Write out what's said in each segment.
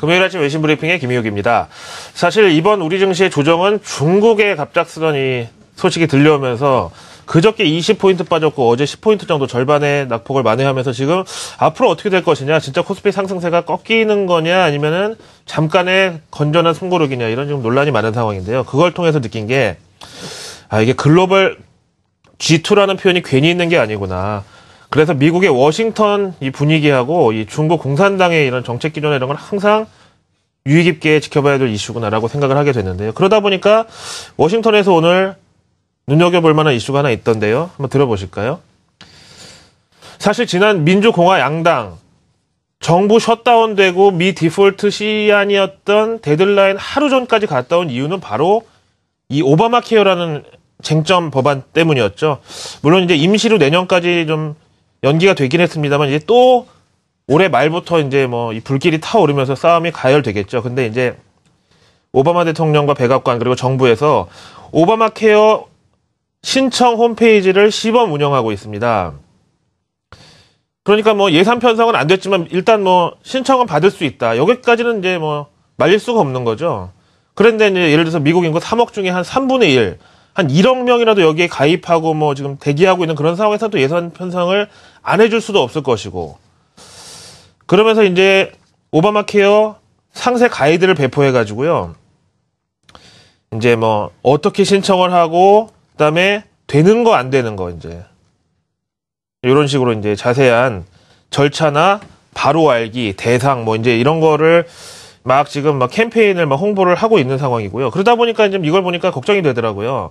금요일 아침 외신 브리핑의 김희욱입니다. 사실 이번 우리 증시의 조정은 중국의 갑작스런 이 소식이 들려오면서 그저께 20포인트 빠졌고 어제 10포인트 정도 절반의 낙폭을 만회하면서 지금 앞으로 어떻게 될 것이냐 진짜 코스피 상승세가 꺾이는 거냐 아니면은 잠깐의 건전한 숨고르이냐 이런 지금 논란이 많은 상황인데요. 그걸 통해서 느낀 게 아 이게 글로벌 G2라는 표현이 괜히 있는 게 아니구나. 그래서 미국의 워싱턴 이 분위기하고 이 중국 공산당의 이런 정책 기조나 이런 걸 항상 유의 깊게 지켜봐야 될 이슈구나라고 생각을 하게 됐는데요. 그러다 보니까 워싱턴에서 오늘 눈여겨볼 만한 이슈가 하나 있던데요. 한번 들어보실까요? 사실 지난 민주공화 양당 정부 셧다운되고 미 디폴트 시안이었던 데드라인 하루 전까지 갔다 온 이유는 바로 이 오바마 케어라는 쟁점 법안 때문이었죠. 물론 이제 임시로 내년까지 좀 연기가 되긴 했습니다만 이제 또 올해 말부터 이제 뭐 이 불길이 타오르면서 싸움이 가열되겠죠. 근데 이제 오바마 대통령과 백악관 그리고 정부에서 오바마 케어 신청 홈페이지를 시범 운영하고 있습니다. 그러니까 뭐 예산 편성은 안 됐지만 일단 뭐 신청은 받을 수 있다. 여기까지는 이제 뭐 말릴 수가 없는 거죠. 그런데 이제 예를 들어서 미국 인구 3억 중에 한 3분의 1, 한 1억 명이라도 여기에 가입하고 뭐 지금 대기하고 있는 그런 상황에서도 예산 편성을 안 해줄 수도 없을 것이고 그러면서 이제 오바마 케어 상세 가이드를 배포해 가지고요. 이제 뭐 어떻게 신청을 하고 그다음에 되는 거 안 되는 거 이제 이런 식으로 이제 자세한 절차나 바로 알기 대상 뭐 이제 이런 거를 막 지금 막 캠페인을 막 홍보를 하고 있는 상황이고요. 그러다 보니까 좀 이걸 보니까 걱정이 되더라고요.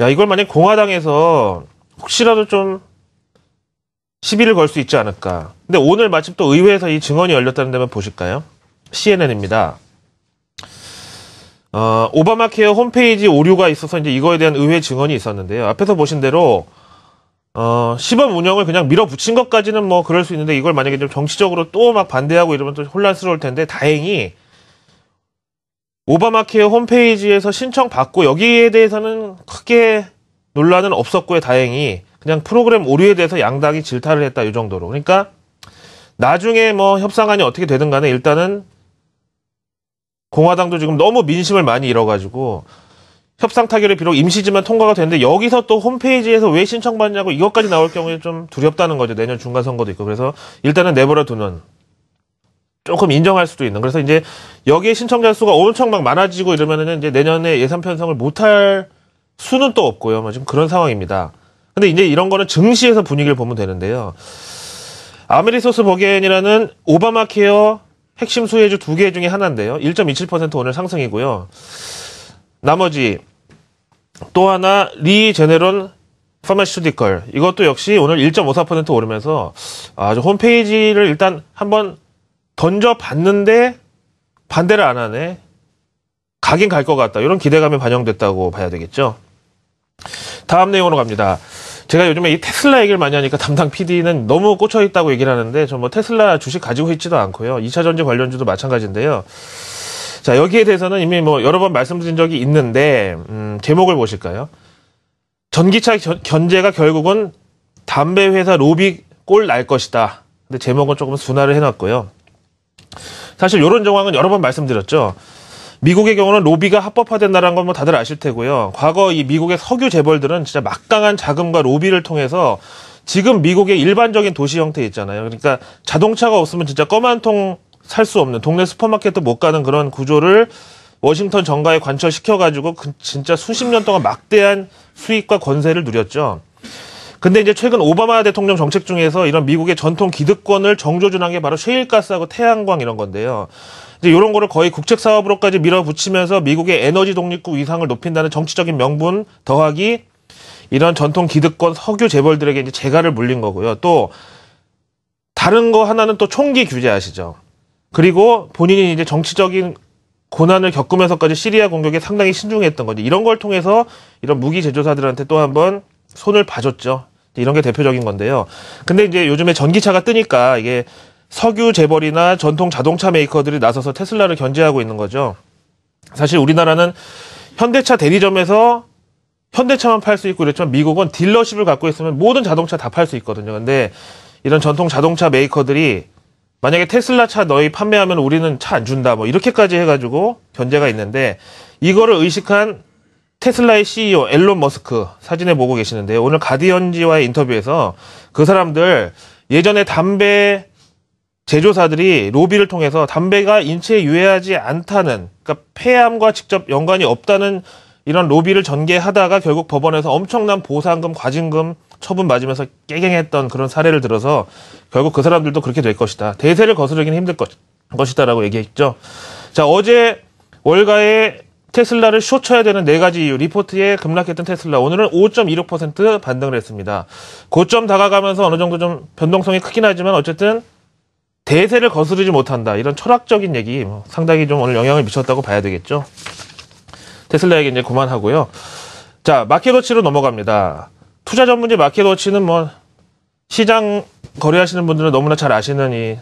야, 이걸 만약 공화당에서 혹시라도 좀 시비를 걸 수 있지 않을까. 근데 오늘 마침 또 의회에서 이 증언이 열렸다는 데만 보실까요? CNN입니다. 어, 오바마 케어 홈페이지 오류가 있어서 이제 이거에 대한 의회 증언이 있었는데요. 앞에서 보신 대로 어, 시범 운영을 그냥 밀어붙인 것까지는 뭐 그럴 수 있는데 이걸 만약에 좀 정치적으로 또 막 반대하고 이러면 또 혼란스러울 텐데 다행히 오바마 케어 홈페이지에서 신청 받고 여기에 대해서는 크게 논란은 없었고요 다행히 그냥 프로그램 오류에 대해서 양당이 질타를 했다 이 정도로 그러니까 나중에 뭐 협상안이 어떻게 되든 간에 일단은 공화당도 지금 너무 민심을 많이 잃어가지고 협상 타결이 비록 임시지만 통과가 되는데 여기서 또 홈페이지에서 왜 신청받냐고 이것까지 나올 경우에 좀 두렵다는 거죠. 내년 중간 선거도 있고 그래서 일단은 내버려 두는 조금 인정할 수도 있는. 그래서 이제 여기에 신청자 수가 엄청 막 많아지고 이러면은 이제 내년에 예산 편성을 못할 수는 또 없고요. 뭐 지금 그런 상황입니다. 근데 이제 이런 거는 증시에서 분위기를 보면 되는데요. 아메리소스 버겐이라는 오바마 케어 핵심 수혜주 두 개 중에 하나인데요. 1.27% 오늘 상승이고요. 나머지 또 하나 리제네론 파마슈티컬 이것도 역시 오늘 1.54% 오르면서 아주 홈페이지를 일단 한번 던져봤는데 반대를 안 하네. 가긴 갈 것 같다. 이런 기대감이 반영됐다고 봐야 되겠죠. 다음 내용으로 갑니다. 제가 요즘에 이 테슬라 얘기를 많이 하니까 담당 PD는 너무 꽂혀있다고 얘기를 하는데 저뭐 테슬라 주식 가지고 있지도 않고요. 2차 전지 관련주도 마찬가지인데요. 자, 여기에 대해서는 이미 뭐 여러 번 말씀드린 적이 있는데, 음, 제목을 보실까요? 전기차 견제가 결국은 담배 회사 로비 꼴 날 것이다. 근데 제목은 조금 순화를 해놨고요. 사실 이런 정황은 여러 번 말씀드렸죠. 미국의 경우는 로비가 합법화된다는 건뭐 다들 아실 테고요. 과거 이 미국의 석유 재벌들은 진짜 막강한 자금과 로비를 통해서 지금 미국의 일반적인 도시 형태 있잖아요. 그러니까 자동차가 없으면 진짜 껌한통 살수 없는 동네 슈퍼마켓도 못 가는 그런 구조를 워싱턴 정가에 관철시켜가지고 그 진짜 수십 년 동안 막대한 수익과 권세를 누렸죠. 근데 이제 최근 오바마 대통령 정책 중에서 이런 미국의 전통 기득권을 정조준한 게 바로 셰일가스하고 태양광 이런 건데요. 이제 이런 거를 거의 국책 사업으로까지 밀어붙이면서 미국의 에너지 독립국 위상을 높인다는 정치적인 명분 더하기 이런 전통 기득권 석유 재벌들에게 이제 재가를 물린 거고요. 또 다른 거 하나는 또 총기 규제 아시죠? 그리고 본인이 이제 정치적인 고난을 겪으면서까지 시리아 공격에 상당히 신중했던 거죠. 이런 걸 통해서 이런 무기 제조사들한테 또 한번 손을 봐줬죠. 이런 게 대표적인 건데요. 근데 이제 요즘에 전기차가 뜨니까 이게 석유 재벌이나 전통 자동차 메이커들이 나서서 테슬라를 견제하고 있는 거죠. 사실 우리나라는 현대차 대리점에서 현대차만 팔 수 있고 그랬지만 미국은 딜러십을 갖고 있으면 모든 자동차 다 팔 수 있거든요. 근데 이런 전통 자동차 메이커들이 만약에 테슬라 차 너희 판매하면 우리는 차 안 준다 뭐 이렇게까지 해가지고 견제가 있는데 이거를 의식한 테슬라의 CEO 앨런 머스크 사진에 보고 계시는데 오늘 가디언지와의 인터뷰에서 그 사람들 예전에 담배 제조사들이 로비를 통해서 담배가 인체에 유해하지 않다는 그러니까 폐암과 직접 연관이 없다는 이런 로비를 전개하다가 결국 법원에서 엄청난 보상금 과징금 처분 맞으면서 깨갱했던 그런 사례를 들어서 결국 그 사람들도 그렇게 될 것이다. 대세를 거스르기는 힘들 것, 것이다라고 얘기했죠. 자, 어제 월가에 테슬라를 쇼쳐야 되는 네 가지 이유 리포트에 급락했던 테슬라 오늘은 5.26% 반등을 했습니다. 고점 다가가면서 어느 정도 좀 변동성이 크긴 하지만 어쨌든 대세를 거스르지 못한다 이런 철학적인 얘기 뭐 상당히 좀 오늘 영향을 미쳤다고 봐야 되겠죠. 테슬라 에게 이제 그만하고요. 자 마켓워치로 넘어갑니다. 투자 전문지 마켓워치는 뭐 시장 거래하시는 분들은 너무나 잘 아시는 이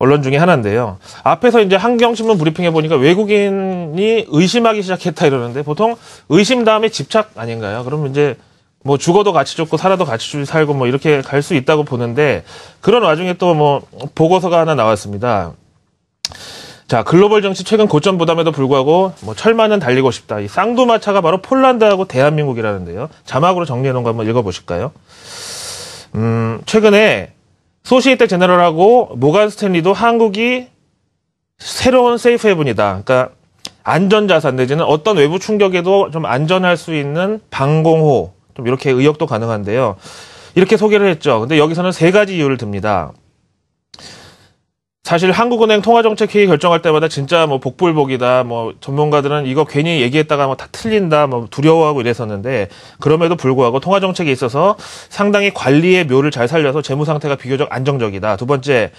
언론 중에 하나인데요. 앞에서 이제 한경신문 브리핑해 보니까 외국인이 의심하기 시작했다 이러는데 보통 의심 다음에 집착 아닌가요? 그러면 이제 뭐 죽어도 같이 죽고 살아도 같이 살고 뭐 이렇게 갈 수 있다고 보는데 그런 와중에 또 뭐 보고서가 하나 나왔습니다. 자, 글로벌 정치 최근 고점 부담에도 불구하고 뭐 철만은 달리고 싶다. 이 쌍두마차가 바로 폴란드하고 대한민국이라는데요. 자막으로 정리해 놓은 거 한번 읽어 보실까요? 음, 최근에 소시에테 제너럴하고 모간 스탠리도 한국이 새로운 세이프 헤븐이다. 그러니까 안전 자산 내지는 어떤 외부 충격에도 좀 안전할 수 있는 방공호. 좀 이렇게 의역도 가능한데요. 이렇게 소개를 했죠. 근데 여기서는 세 가지 이유를 듭니다. 사실 한국은행 통화정책회의 결정할 때마다 진짜 뭐 복불복이다, 뭐 전문가들은 이거 괜히 얘기했다가 뭐 다 틀린다, 뭐 두려워하고 이랬었는데 그럼에도 불구하고 통화정책에 있어서 상당히 관리의 묘를 잘 살려서 재무 상태가 비교적 안정적이다. 두 번째,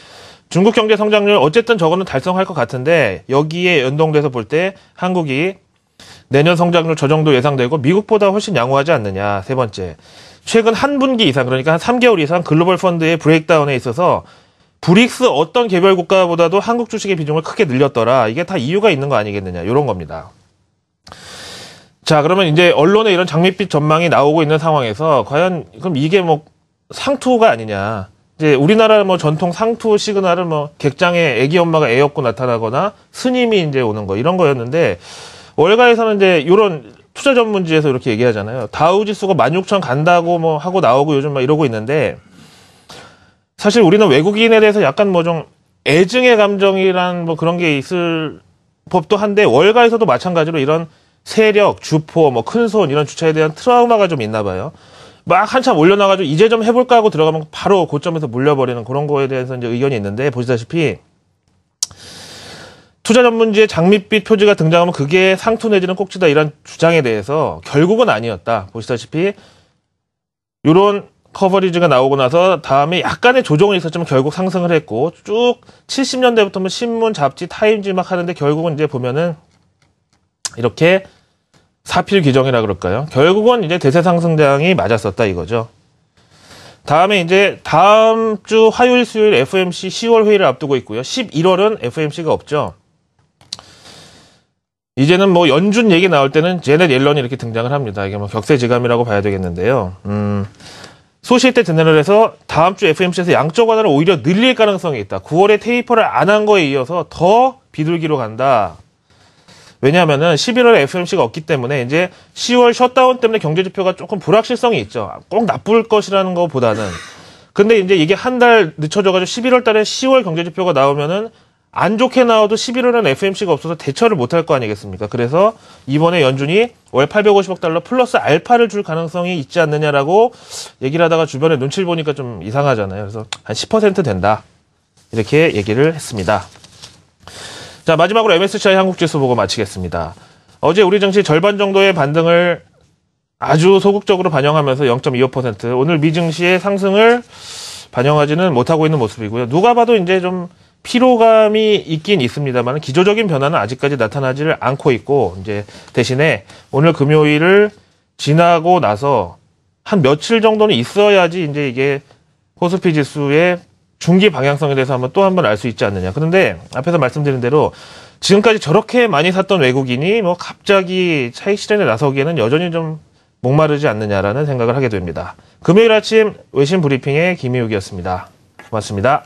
중국 경제 성장률 어쨌든 저거는 달성할 것 같은데 여기에 연동돼서 볼 때 한국이 내년 성장률 저 정도 예상되고 미국보다 훨씬 양호하지 않느냐. 세 번째, 최근 한 분기 이상 그러니까 한 3개월 이상 글로벌 펀드의 브레이크다운에 있어서 브릭스 어떤 개별 국가보다도 한국 주식의 비중을 크게 늘렸더라. 이게 다 이유가 있는 거 아니겠느냐. 이런 겁니다. 자, 그러면 이제 언론에 이런 장밋빛 전망이 나오고 있는 상황에서 과연 그럼 이게 뭐 상투가 아니냐. 이제 우리나라 뭐 전통 상투 시그널은 뭐 객장에 애기 엄마가 애 업고 나타나거나 스님이 이제 오는 거 이런 거였는데 월가에서는 이제 이런 투자 전문지에서 이렇게 얘기하잖아요. 다우 지수가 16,000 간다고 뭐 하고 나오고 요즘 막 이러고 있는데 사실 우리는 외국인에 대해서 약간 뭐 좀 애증의 감정이란 뭐 그런 게 있을 법도 한데 월가에서도 마찬가지로 이런 세력, 주포, 뭐 큰손 이런 주차에 대한 트라우마가 좀 있나 봐요. 막 한참 올려놔가지고 이제 좀 해볼까 하고 들어가면 바로 고점에서 물려버리는 그런 거에 대해서 이제 의견이 있는데 보시다시피 투자 전문지에 장밋빛 표지가 등장하면 그게 상투 내지는 꼭지다 이런 주장에 대해서 결국은 아니었다. 보시다시피 이런 커버리지가 나오고 나서 다음에 약간의 조정이 있었지만 결국 상승을 했고 쭉 70년대부터 뭐 신문, 잡지, 타임즈막 하는데 결국은 이제 보면은 이렇게 사필 규정이라 그럴까요? 결국은 이제 대세 상승장이 맞았었다 이거죠. 다음에 이제 다음 주 화요일 수요일 FMC 10월 회의를 앞두고 있고요. 11월은 FMC가 없죠. 이제는 뭐 연준 얘기 나올 때는 제넷 옐런이 이렇게 등장을 합니다. 이게 뭐 격세지감이라고 봐야 되겠는데요. 음. 소시때테 드나를에서 다음 주 FMC에서 양적 완화를 오히려 늘릴 가능성이 있다. 9월에 테이퍼를 안 한 거에 이어서 더 비둘기로 간다. 왜냐하면은 11월에 FMC가 없기 때문에 이제 10월 셧다운 때문에 경제 지표가 조금 불확실성이 있죠. 꼭 나쁠 것이라는 것보다는. 근데 이제 이게 한 달 늦춰져가지고 11월 달에 10월 경제 지표가 나오면은 안 좋게 나와도 11월은 FMC가 없어서 대처를 못할 거 아니겠습니까? 그래서 이번에 연준이 월 850억 달러 플러스 알파를 줄 가능성이 있지 않느냐라고 얘기를 하다가 주변에 눈치를 보니까 좀 이상하잖아요. 그래서 한 10% 된다. 이렇게 얘기를 했습니다. 자, 마지막으로 MSCI 한국지수 보고 마치겠습니다. 어제 우리 증시 절반 정도의 반등을 아주 소극적으로 반영하면서 0.25% 오늘 미증시의 상승을 반영하지는 못하고 있는 모습이고요. 누가 봐도 이제 좀 피로감이 있긴 있습니다만 기조적인 변화는 아직까지 나타나지를 않고 있고 이제 대신에 오늘 금요일을 지나고 나서 한 며칠 정도는 있어야지 이제 이게 코스피 지수의 중기 방향성에 대해서 한번 또 한번 알 수 있지 않느냐. 그런데 앞에서 말씀드린 대로 지금까지 저렇게 많이 샀던 외국인이 뭐 갑자기 차익 실현에 나서기에는 여전히 좀 목마르지 않느냐라는 생각을 하게 됩니다. 금요일 아침 외신 브리핑의 김희욱이었습니다. 고맙습니다.